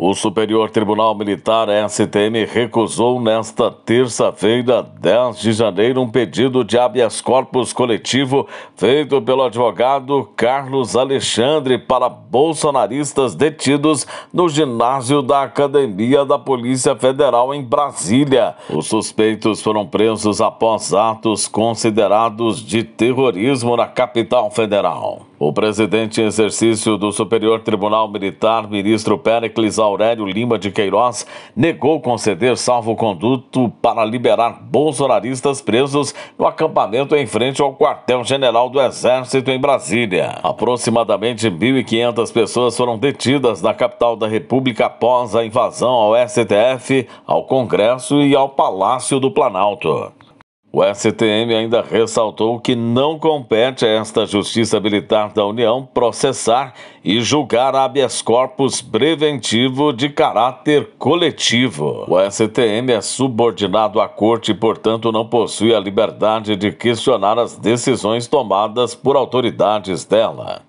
O Superior Tribunal Militar STM recusou nesta terça-feira, 10 de janeiro, um pedido de habeas corpus coletivo feito pelo advogado Carlos Alexandre para bolsonaristas detidos no ginásio da Academia da Polícia Federal em Brasília. Os suspeitos foram presos após atos considerados de terrorismo na capital federal. O presidente em exercício do Superior Tribunal Militar, ministro Péricles Aurélio Lima de Queiroz, negou conceder salvo-conduto para liberar bolsonaristas presos no acampamento em frente ao quartel-general do Exército em Brasília. Aproximadamente 1.500 pessoas foram detidas na capital da República após a invasão ao STF, ao Congresso e ao Palácio do Planalto. O STM ainda ressaltou que não compete a esta Justiça Militar da União processar e julgar habeas corpus preventivo de caráter coletivo. O STM é subordinado à Corte e, portanto, não possui a liberdade de questionar as decisões tomadas por autoridades dela.